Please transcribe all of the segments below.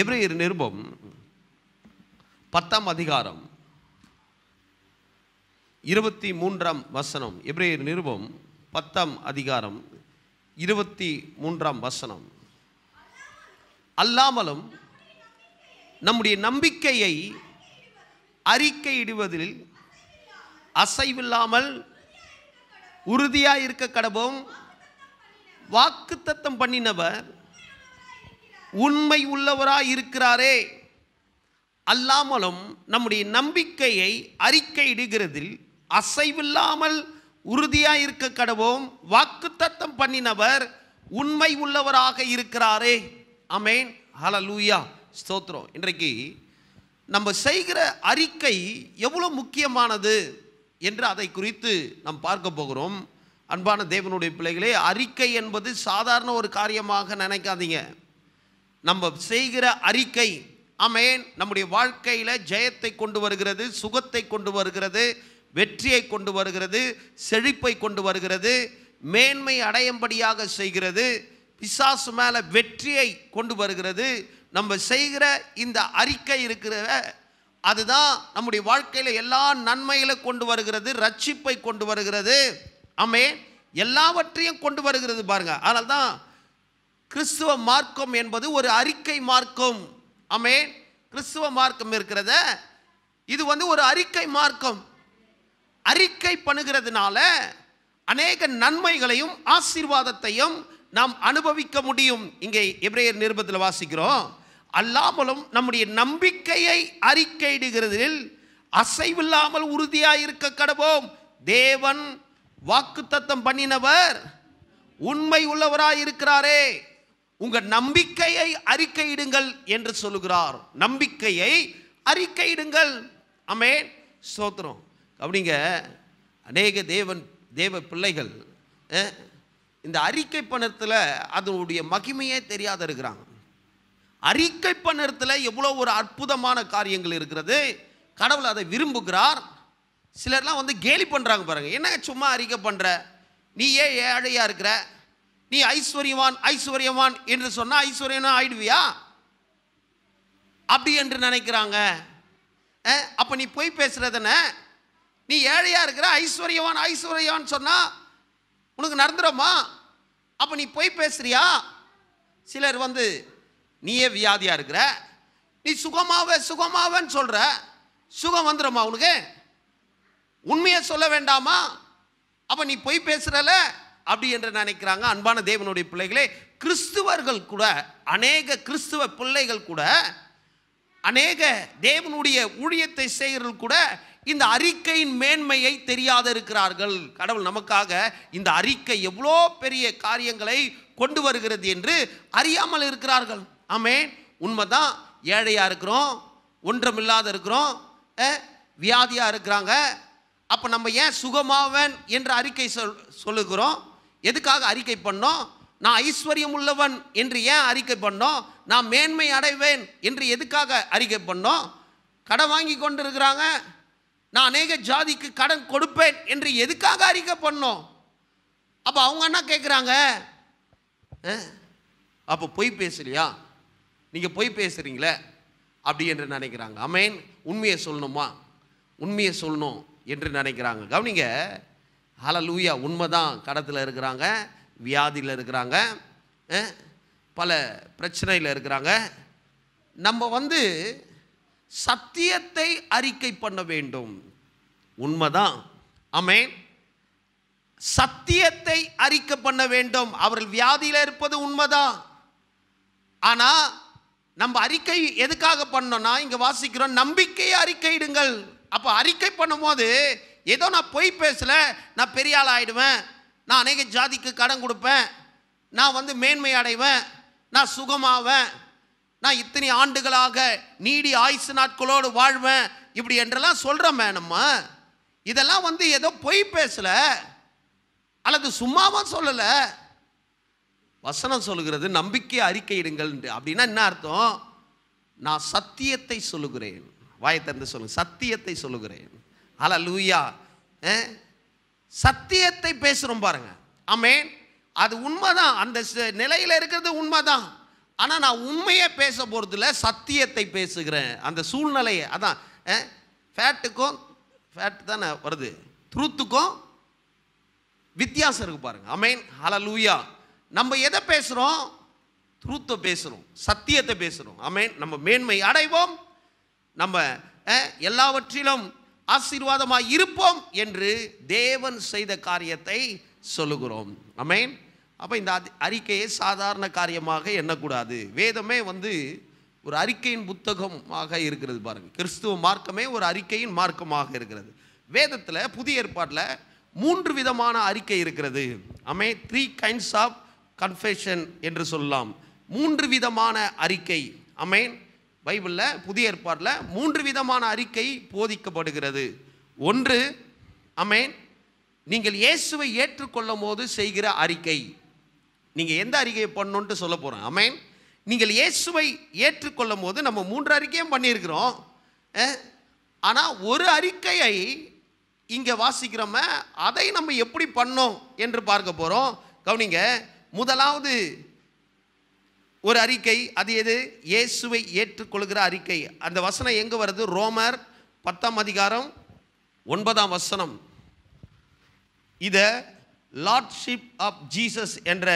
எப்ரேயர் நிருபம் பத்தாம் அதிகாரம் இருபத்தி மூன்றாம் வசனம் எப்ரேயர் நிருபம் பத்தாம் அதிகாரம் இருபத்தி மூன்றாம் வசனம் அல்லாமலும் நம்முடைய நம்பிக்கையை அறிக்கையிடுவதில் அசைவில்லாமல் உறுதியாக இருக்க கடவும் வாக்கு தத்தம் பண்ணினவர் உண்மை உள்ளவராக இருக்கிறாரே அல்லாமலும் நம்முடைய நம்பிக்கையை அறிக்கையிடுகிறதில் அசைவில்லாமல் உறுதியாக இருக்க கடவும் வாக்கு தத்தம் பண்ணினவர் உண்மை உள்ளவராக இருக்கிறாரே அமேன் ஹலலூயா ஸ்தோத்ரம் இன்றைக்கு நம்ம செய்கிற அறிக்கை எவ்வளோ முக்கியமானது என்று அதை குறித்து நாம் பார்க்க போகிறோம் அன்பான தேவனுடைய பிள்ளைகளே அறிக்கை என்பது சாதாரண ஒரு காரியமாக நினைக்காதீங்க நம்ம செய்கிற அறிக்கை அமேன் நம்முடைய வாழ்க்கையில் ஜெயத்தை கொண்டு வருகிறது சுகத்தை கொண்டு வருகிறது வெற்றியை கொண்டு வருகிறது செழிப்பை கொண்டு வருகிறது மேன்மை அடையும்படியாக செய்கிறது பிசாசு மேலே வெற்றியை கொண்டு வருகிறது நம்ம செய்கிற இந்த அறிக்கை இருக்கிற அதுதான் நம்முடைய வாழ்க்கையில் எல்லா நன்மைகளை கொண்டு வருகிறது ரட்சிப்பை கொண்டு வருகிறது ஆமே எல்லாவற்றையும் கொண்டு வருகிறது பாருங்க அதனால தான் கிறிஸ்துவ மார்க்கம் என்பது ஒரு அறிக்கை மார்க்கம் ஆமே கிறிஸ்துவ மார்க்கம் இருக்கிறத இது வந்து ஒரு அறிக்கை மார்க்கம் அறிக்கை பண்ணுகிறதுனால அநேக நன்மைகளையும் ஆசீர்வாதத்தையும் நாம் அனுபவிக்க முடியும் இங்கே எப்ரேயர் நிருபத்தில் வாசிக்கிறோம் அல்லாமலும் நம்முடைய நம்பிக்கையை அறிக்கையிடுகிறதில் அசைவில்லாமல் உறுதியாக இருக்க கடவோம் தேவன் வாக்குத்தத்தம் பண்ணினவர் உண்மை உள்ளவராய் இருக்கிறாரே உங்கள் நம்பிக்கையை அறிக்கையிடுங்கள் என்று சொல்லுகிறார் நம்பிக்கையை அறிக்கையிடுங்கள் அமே சோத்திரம் அப்படிங்க அநேக தேவன் தேவ பிள்ளைகள் இந்த அறிக்கை பணத்தில் அதனுடைய மகிமையே தெரியாத இருக்கிறாங்க அறிக்கை பண்ணுறதுல எவ்வளோ ஒரு அற்புதமான காரியங்கள் இருக்கிறது கடவுள் அதை விரும்புகிறார் சிலர்லாம் வந்து கேலி பண்ணுறாங்க பாருங்கள் என்ன சும்மா அறிக்கை பண்ணுற நீ ஏன் ஏழையாக இருக்கிற நீ ஐஸ்வர்யவான் ஐஸ்வர்யவான் என்று சொன்னால் ஐஸ்வர்யனா ஆயிடுவியா அப்படி என்று நினைக்கிறாங்க அப்போ நீ போய் பேசுகிறதுன நீ ஏழையாக இருக்கிற ஐஸ்வர்யவான் ஐஸ்வர்யவான் சொன்னால் உனக்கு நடந்துடுமா அப்போ நீ போய் பேசுகிறியா சிலர் வந்து நீயே வியாதியாக இருக்கிற நீ சுகமாவே சுகமாவேன்னு சொல்கிற சுகம் வந்துடுமா உனக்கு உண்மையை சொல்ல வேண்டாமா அப்போ நீ பொய் பேசுகிறல அப்படி என்று நினைக்கிறாங்க அன்பான தேவனுடைய பிள்ளைகளே கிறிஸ்துவர்கள் கூட அநேக கிறிஸ்துவ பிள்ளைகள் கூட அநேக தேவனுடைய ஊழியத்தை செய்கிறவர்கள் கூட இந்த அறிக்கையின் மேன்மையை தெரியாத இருக்கிறார்கள் கடவுள் நமக்காக இந்த அறிக்கை எவ்வளோ பெரிய காரியங்களை கொண்டு வருகிறது என்று அறியாமல் இருக்கிறார்கள் ஆமே உண்மைதான் ஏழையாக இருக்கிறோம் ஒன்றமில்லாத இருக்கிறோம் வியாதியாக இருக்கிறாங்க அப்போ நம்ம ஏன் சுகமாவன் என்று அறிக்கை சொல் சொல்லுகிறோம் எதுக்காக அறிக்கை பண்ணோம் நான் ஐஸ்வர்யம் உள்ளவன் என்று ஏன் அறிக்கை பண்ணோம் நான் மேன்மை அடைவேன் என்று எதுக்காக அறிக்கை பண்ணோம் கடன் வாங்கி கொண்டு இருக்கிறாங்க நான் அநேக ஜாதிக்கு கடன் கொடுப்பேன் என்று எதுக்காக அறிக்கை பண்ணோம் அப்போ அவங்க என்ன கேட்குறாங்க அப்போ பொய் பேசலையா நீங்கள் பொய் பேசுகிறீங்களே அப்படி என்று நினைக்கிறாங்க அமேன் உண்மையை சொல்லணுமா உண்மையை சொல்லணும் என்று நினைக்கிறாங்க கவனிங்க அலலூயா உண்மை தான் கடத்தில் இருக்கிறாங்க வியாதியில் இருக்கிறாங்க பல பிரச்சனையில் இருக்கிறாங்க நம்ம வந்து சத்தியத்தை அறிக்கை பண்ண வேண்டும் உண்மைதான் அமேன் சத்தியத்தை அறிக்கை பண்ண வேண்டும் அவர்கள் வியாதியில் இருப்பது உண்மைதான் ஆனால் நம்ம அறிக்கை எதுக்காக பண்ணோம்னா இங்கே வாசிக்கிறோம் நம்பிக்கையை அறிக்கையிடுங்கள் அப்போ அறிக்கை பண்ணும்போது ஏதோ நான் பொய் பேசல நான் பெரிய ஆள் ஆகிடுவேன் நான் அநேக ஜாதிக்கு கடன் கொடுப்பேன் நான் வந்து மேன்மை அடைவேன் நான் சுகமாவேன் நான் இத்தனை ஆண்டுகளாக நீடி ஆயுசு நாட்களோடு வாழ்வேன் இப்படி என்றெல்லாம் சொல்கிறோமே நம்ம இதெல்லாம் வந்து ஏதோ பொய் பேசலை அல்லது சும்மாவும் சொல்லலை வசனம் சொல்கிறது நம்பிக்கை அறிக்கையிடுங்கள் அப்படின்னா என்ன அர்த்தம் நான் சத்தியத்தை சொல்லுகிறேன் வாயத்திறந்து சொல்லுங்க சத்தியத்தை சொல்லுகிறேன் அல லூயா சத்தியத்தை பேசுகிறோம் பாருங்க ஆமேன் அது உண்மைதான் அந்த நிலையில் இருக்கிறது உண்மைதான் ஆனால் நான் உண்மையை பேச போகிறதுல சத்தியத்தை பேசுகிறேன் அந்த சூழ்நிலையை அதான் ஃபேட்டுக்கும் ஃபேட் தானே வருது ட்ரூத்துக்கும் வித்தியாசம் இருக்குது பாருங்கள் அமேன் ஹலலூயா நம்ம எதை பேசுகிறோம் துருத்தை பேசுகிறோம் சத்தியத்தை பேசுகிறோம் ஆமே நம்ம மேன்மை அடைவோம் நம்ம எல்லாவற்றிலும் ஆசீர்வாதமாக இருப்போம் என்று தேவன் செய்த காரியத்தை சொல்லுகிறோம் ஆமேன் அப்போ இந்த அறிக்கையை சாதாரண காரியமாக எண்ணக்கூடாது வேதமே வந்து ஒரு அறிக்கையின் புத்தகமாக இருக்கிறது பாருங்கள் கிறிஸ்துவ மார்க்கமே ஒரு அறிக்கையின் மார்க்கமாக இருக்கிறது வேதத்தில் புதிய ஏற்பாட்டில் மூன்று விதமான அறிக்கை இருக்கிறது அமே த்ரீ கைண்ட்ஸ் ஆஃப் கன்ஃபெஷன் என்று சொல்லலாம் மூன்று விதமான அறிக்கை அமேன் பைபிளில் புதிய ஏற்பாடில் மூன்று விதமான அறிக்கை போதிக்கப்படுகிறது ஒன்று அமேன் நீங்கள் இயேசுவை ஏற்றுக்கொள்ளும் போது செய்கிற அறிக்கை நீங்கள் எந்த அறிக்கையை பண்ணணுன்ட்டு சொல்ல போகிறோம் அமேன் நீங்கள் இயேசுவை ஏற்றுக்கொள்ளும் போது நம்ம மூன்று அறிக்கையும் பண்ணியிருக்கிறோம் ஆனால் ஒரு அறிக்கையை இங்கே வாசிக்கிறோம அதை நம்ம எப்படி பண்ணோம் என்று பார்க்க போகிறோம் கவனிங்க முதலாவது ஒரு அறிக்கை அது எது இயேசுவை ஏற்றுக்கொள்கிற அறிக்கை அந்த வசனம் எங்கே வருது ரோமர் பத்தாம் அதிகாரம் ஒன்பதாம் வசனம் இத லார்ட்ஷிப் ஆஃப் ஜீசஸ் என்ற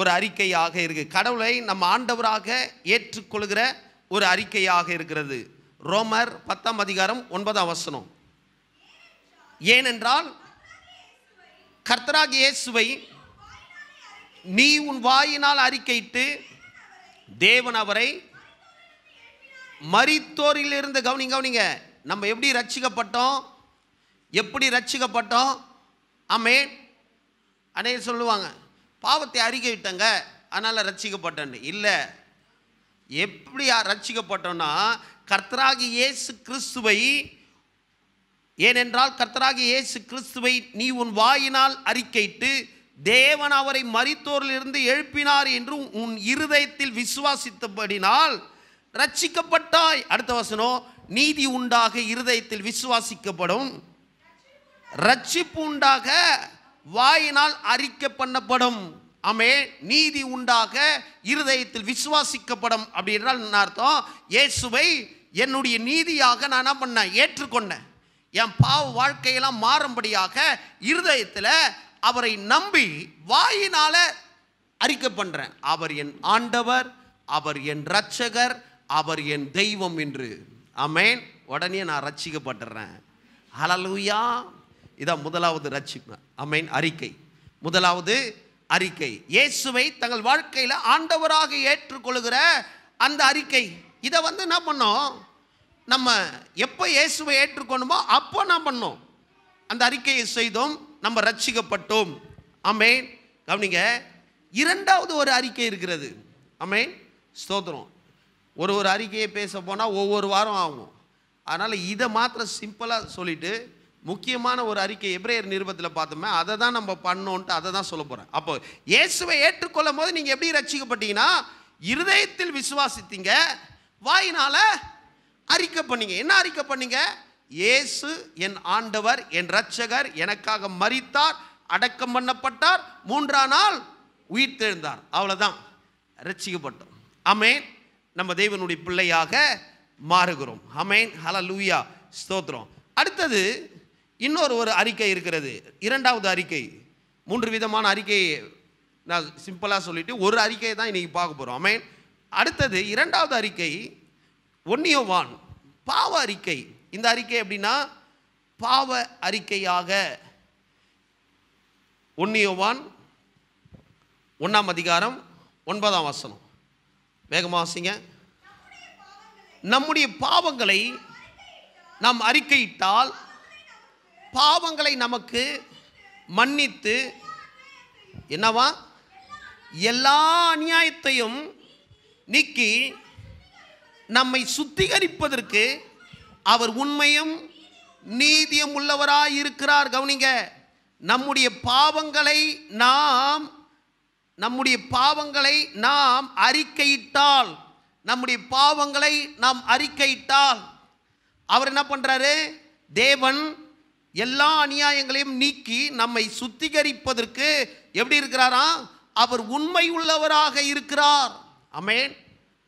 ஒரு அறிக்கையாக இருக்குது கடவுளை நம்ம ஆண்டவராக ஏற்றுக்கொள்கிற ஒரு அறிக்கையாக இருக்கிறது ரோமர் பத்தாம் அதிகாரம் ஒன்பதாம் வசனம் ஏனென்றால் கர்த்தராக இயேசுவை நீ உன் வாயினால் அறிக்கையிட்டு தேவன் அவரை இருந்து கவனிங்க கவனிங்க நம்ம எப்படி ரட்சிக்கப்பட்டோம் எப்படி ரட்சிக்கப்பட்டோம் ஆமே அனைய சொல்லுவாங்க பாவத்தை அறிக்கை விட்டங்க அதனால் ரட்சிக்கப்பட்டேன் இல்லை எப்படி ரட்சிக்கப்பட்டோன்னா கர்த்தராகி இயேசு கிறிஸ்துவை ஏனென்றால் கர்த்தராகி இயேசு கிறிஸ்துவை நீ உன் வாயினால் அறிக்கையிட்டு தேவன் அவரை மறித்தோரிலிருந்து எழுப்பினார் என்று உன் இருதயத்தில் விசுவாசித்தபடினால் ரட்சிக்கப்பட்டாய் அடுத்த வசனம் நீதி உண்டாக இருதயத்தில் விசுவாசிக்கப்படும் ரட்சிப்பு உண்டாக வாயினால் அறிக்க பண்ணப்படும் ஆமே நீதி உண்டாக இருதயத்தில் விசுவாசிக்கப்படும் அப்படின்றால் என்ன அர்த்தம் இயேசுவை என்னுடைய நீதியாக நான் என்ன பண்ணேன் ஏற்றுக்கொண்டேன் என் பாவ வாழ்க்கையெல்லாம் மாறும்படியாக இருதயத்தில் அவரை நம்பி வாயினால் அறிக்கை பண்ணுறேன் அவர் என் ஆண்டவர் அவர் என் ரட்சகர் அவர் என் தெய்வம் என்று அமேன் உடனே நான் ரட்சிக்கப்பட்டுறேன் அலலுயா இதான் முதலாவது ரட்சிப்பு அமேன் அறிக்கை முதலாவது அறிக்கை இயேசுவை தங்கள் வாழ்க்கையில் ஆண்டவராக ஏற்றுக்கொள்கிற அந்த அறிக்கை இதை வந்து என்ன பண்ணோம் நம்ம எப்போ இயேசுவை ஏற்றுக்கொள்ளுமோ அப்போ நான் பண்ணோம் அந்த அறிக்கையை செய்தோம் நம்ம ரட்சிக்கப்பட்டோம் அமேன் கவனிங்க இரண்டாவது ஒரு அறிக்கை இருக்கிறது அமேன் ஸ்தோத்திரம் ஒரு ஒரு அறிக்கையை பேச போனால் ஒவ்வொரு வாரம் ஆகும் அதனால் இதை மாத்திரம் சிம்பிளாக சொல்லிவிட்டு முக்கியமான ஒரு அறிக்கை எப்ரேயர் நிருபத்தில் பார்த்தோமே அதை தான் நம்ம பண்ணோன்ட்டு அதை தான் சொல்ல போகிறேன் அப்போ இயேசுவை ஏற்றுக்கொள்ளும் போது நீங்கள் எப்படி ரட்சிக்கப்பட்டீங்கன்னா இருதயத்தில் விசுவாசித்தீங்க வாயினால் அறிக்கை பண்ணீங்க என்ன அறிக்கை பண்ணீங்க இயேசு என் ஆண்டவர் என் இரட்சகர் எனக்காக மறித்தார் அடக்கம் பண்ணப்பட்டார் மூன்றாம் நாள் உயிர் தெழுந்தார் அவ்வளோதான் ரசிக்கப்பட்டோம் அமேன் நம்ம தேவனுடைய பிள்ளையாக மாறுகிறோம் அமேன் ஹல லூயா ஸ்தோத்திரம் அடுத்தது இன்னொரு ஒரு அறிக்கை இருக்கிறது இரண்டாவது அறிக்கை மூன்று விதமான அறிக்கையை நான் சிம்பிளாக சொல்லிவிட்டு ஒரு அறிக்கையை தான் இன்றைக்கி பார்க்க போகிறோம் அமேன் அடுத்தது இரண்டாவது அறிக்கை ஒன்னியோவான் பாவ அறிக்கை இந்த அறிக்கை எப்படின்னா பாவ அறிக்கையாக ஒன்னியோவான் ஒன்றாம் அதிகாரம் ஒன்பதாம் வசனம் வேகமாக நம்முடைய பாவங்களை நாம் அறிக்கையிட்டால் பாவங்களை நமக்கு மன்னித்து என்னவா எல்லா அநியாயத்தையும் நீக்கி நம்மை சுத்திகரிப்பதற்கு அவர் உண்மையும் நீதியும் உள்ளவராய் இருக்கிறார் கவனிங்க நம்முடைய பாவங்களை நாம் நம்முடைய பாவங்களை நாம் அறிக்கையிட்டால் நம்முடைய பாவங்களை நாம் அறிக்கையிட்டால் அவர் என்ன பண்ணுறாரு தேவன் எல்லா அநியாயங்களையும் நீக்கி நம்மை சுத்திகரிப்பதற்கு எப்படி இருக்கிறாரா அவர் உண்மை உள்ளவராக இருக்கிறார் அமேன்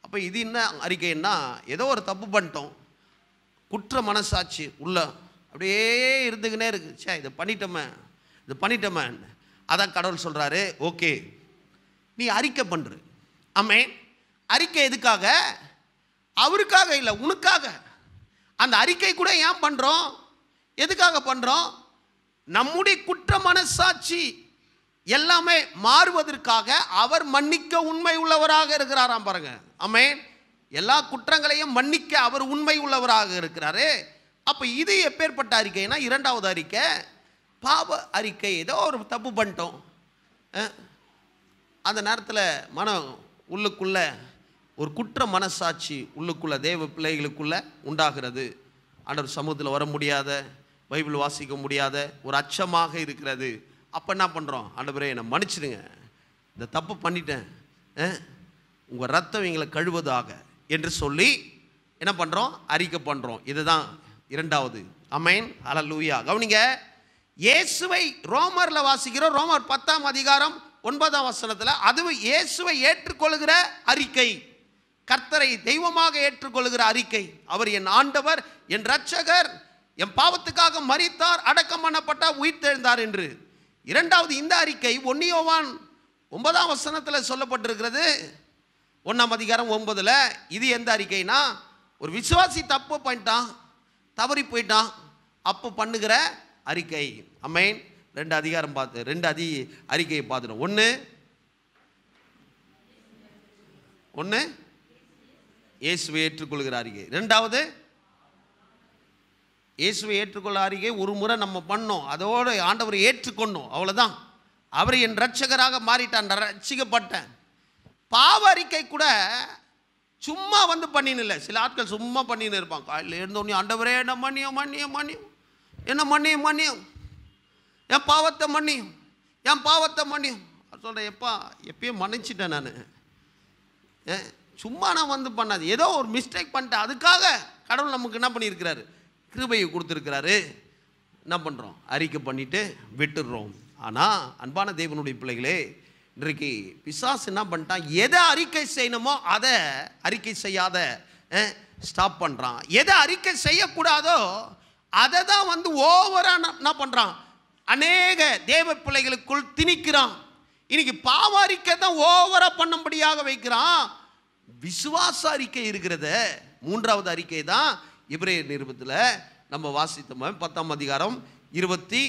அப்போ இது என்ன அறிக்கைன்னா ஏதோ ஒரு தப்பு பண்ணிட்டோம் குற்ற மனசாட்சி உள்ள அப்படியே இருந்துக்கினே இருக்கு சே இதை பண்ணிட்டோமே இது பண்ணிட்டோமே அதான் கடவுள் சொல்கிறாரு ஓகே நீ அறிக்கை பண்ணுற ஆமே அறிக்கை எதுக்காக அவருக்காக இல்லை உனக்காக அந்த அறிக்கை கூட ஏன் பண்ணுறோம் எதுக்காக பண்ணுறோம் நம்முடைய குற்ற மனசாட்சி எல்லாமே மாறுவதற்காக அவர் மன்னிக்க உண்மை உள்ளவராக இருக்கிறாராம் பாருங்க அமேன் எல்லா குற்றங்களையும் மன்னிக்க அவர் உண்மை உள்ளவராக இருக்கிறாரு அப்போ இது எப்பேற்பட்ட அறிக்கைனா இரண்டாவது அறிக்கை பாவ அறிக்கை ஏதோ ஒரு தப்பு பண்ணிட்டோம் அந்த நேரத்தில் மனம் உள்ளுக்குள்ளே ஒரு குற்ற மனசாட்சி உள்ளுக்குள்ளே தேவ பிள்ளைகளுக்குள்ளே உண்டாகிறது ஆண்டவர் சமூகத்தில் வர முடியாத பைபிள் வாசிக்க முடியாத ஒரு அச்சமாக இருக்கிறது அப்போ என்ன பண்ணுறோம் ஆண்டவரே என்னை மன்னிச்சிடுங்க இந்த தப்பு பண்ணிட்டேன் உங்கள் ரத்தம் எங்களை கழுவதாக என்று சொல்லி என்ன பண்ணுறோம் அறிக்கை பண்ணுறோம் இதுதான் இரண்டாவது அமைன் அலலூயா கவனிங்க இயேசுவை ரோமரில் வாசிக்கிறோம் ரோமர் பத்தாம் அதிகாரம் ஒன்பதாம் வசனத்தில் அதுவும் இயேசுவை ஏற்றுக்கொள்கிற அறிக்கை கர்த்தரை தெய்வமாக ஏற்றுக்கொள்கிற அறிக்கை அவர் என் ஆண்டவர் என் ரட்சகர் என் பாவத்துக்காக மறித்தார் அடக்கம் பண்ணப்பட்டார் உயிர் தெழுந்தார் என்று இரண்டாவது இந்த அறிக்கை ஒன்னியோவான் ஒன்பதாம் வசனத்தில் சொல்லப்பட்டிருக்கிறது ஒன்றாம் அதிகாரம் ஒன்பதில் இது எந்த அறிக்கைனா ஒரு விசுவாசி தப்பு பண்ணிட்டான் தவறி போயிட்டான் அப்போ பண்ணுகிற அறிக்கை அமேன் ரெண்டு அதிகாரம் பார்த்து ரெண்டு அதி அறிக்கையை பார்த்துடும் ஒன்று ஒன்று இயேசுவை ஏற்றுக்கொள்கிற அறிக்கை ரெண்டாவது இயேசுவை ஏற்றுக்கொள்ள அறிக்கை ஒரு முறை நம்ம பண்ணோம் அதோடு ஆண்டவரை ஏற்றுக்கொண்டோம் அவ்வளோதான் அவர் என் ரட்சகராக மாறிட்டான் ரட்சிக்கப்பட்டேன் பாவ அறிக்கை கூட சும்மா வந்து பண்ணின்னு இல்லை சில ஆட்கள் சும்மா பண்ணின்னு இருப்பாங்க காலையில் இருந்தோடனே ஆண்டவரே என்ன மன்னியும் மன்னியும் மன்னியும் என்ன மன்னியும் மன்னியும் என் பாவத்தை மன்னியும் என் பாவத்தை மன்னியும் சொல்கிறேன் எப்பா எப்பயும் மன்னிச்சிட்டேன் நான் சும்மா நான் வந்து பண்ணாது ஏதோ ஒரு மிஸ்டேக் பண்ணிட்டேன் அதுக்காக கடவுள் நமக்கு என்ன பண்ணியிருக்கிறாரு கிருபையை கொடுத்துருக்கிறாரு என்ன பண்ணுறோம் அறிக்கை பண்ணிவிட்டு விட்டுடுறோம் ஆனால் அன்பான தேவனுடைய பிள்ளைகளே இன்றைக்கு பிசாஸ் என்ன பண்ணிட்டான் எதை அறிக்கை செய்யணுமோ அதை அறிக்கை செய்யாத ஸ்டாப் பண்ணுறான் எதை அறிக்கை செய்யக்கூடாதோ அதை தான் வந்து ஓவராக என்ன பண்ணுறான் அநேக தேவ பிள்ளைகளுக்குள் திணிக்கிறான் இன்னைக்கு பாவ அறிக்கை தான் ஓவராக பண்ணும்படியாக வைக்கிறான் விசுவாச அறிக்கை இருக்கிறத மூன்றாவது அறிக்கை தான் இப்ரே நிறுவத்தில் நம்ம வாசித்தோம் பத்தாம் அதிகாரம் இருபத்தி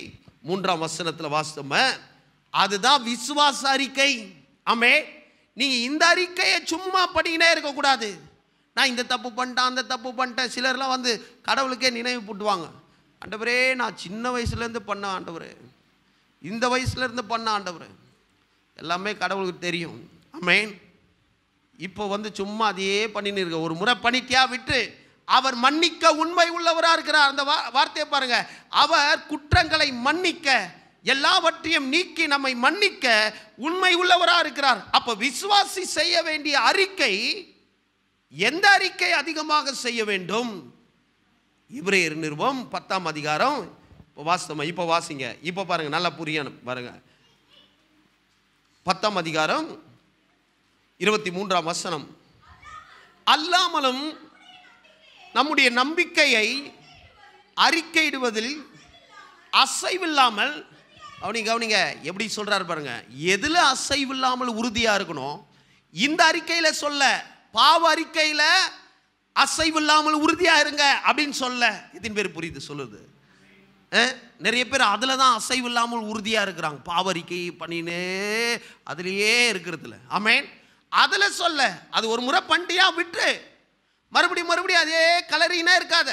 மூன்றாம் வசனத்தில் வாசித்தோம் அதுதான் விசுவாச அறிக்கை ஆமே நீங்கள் இந்த அறிக்கையை சும்மா படிக்கினே இருக்கக்கூடாது நான் இந்த தப்பு பண்ணிட்டேன் அந்த தப்பு பண்ணிட்டேன் சிலர்லாம் வந்து கடவுளுக்கே நினைவு போட்டுவாங்க ஆண்டவரே நான் சின்ன வயசுலேருந்து பண்ண ஆண்டவர் இந்த வயசுலேருந்து பண்ண ஆண்டவர் எல்லாமே கடவுளுக்கு தெரியும் ஆமே இப்போ வந்து சும்மா அதையே பண்ணின்னு இருக்க ஒரு முறை பண்ணிட்டியா விட்டு அவர் மன்னிக்க உண்மை உள்ளவராக இருக்கிறார் அந்த வார்த்தையை பாருங்கள் அவர் குற்றங்களை மன்னிக்க எல்லாவற்றையும் நீக்கி நம்மை மன்னிக்க உண்மை உள்ளவராக இருக்கிறார் அப்போ விசுவாசி செய்ய வேண்டிய அறிக்கை எந்த அறிக்கை அதிகமாக செய்ய வேண்டும் இவரே நிறுவம் பத்தாம் அதிகாரம் இப்போ வாசித்தோமா இப்போ வாசிங்க இப்போ பாருங்கள் நல்லா புரியணும் பாருங்க பத்தாம் அதிகாரம் இருபத்தி மூன்றாம் வசனம் அல்லாமலும் நம்முடைய நம்பிக்கையை அறிக்கையிடுவதில் அசைவில்லாமல் அவனி கவனிங்க எப்படி சொல்கிறாரு பாருங்க எதில் அசைவு இல்லாமல் உறுதியாக இருக்கணும் இந்த அறிக்கையில் சொல்ல பாவ அறிக்கையில் அசைவு இல்லாமல் உறுதியாக இருங்க அப்படின்னு சொல்ல எத்தனை பேர் புரியுது சொல்லுது நிறைய பேர் அதில் தான் அசைவு இல்லாமல் உறுதியாக இருக்கிறாங்க பாவ அறிக்கை பண்ணினே அதுலேயே இருக்கிறதுல ஆமேன் அதில் சொல்ல அது ஒரு முறை பண்டியாக விட்டு மறுபடியும் மறுபடியும் அதே கலரினா இருக்காத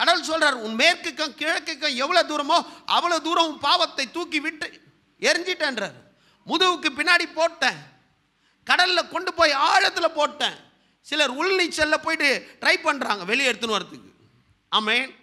கடவுள் சொல்கிறார் உன் மேற்குக்கும் கிழக்குக்கும் எவ்வளோ தூரமோ அவ்வளோ தூரம் உன் பாவத்தை தூக்கி விட்டு எரிஞ்சிட்டேன்றார் முதுகுக்கு பின்னாடி போட்டேன் கடலில் கொண்டு போய் ஆழத்தில் போட்டேன் சிலர் உள்நீச்சலில் போயிட்டு ட்ரை பண்ணுறாங்க வெளியே எடுத்துன்னு வரத்துக்கு ஆமேன்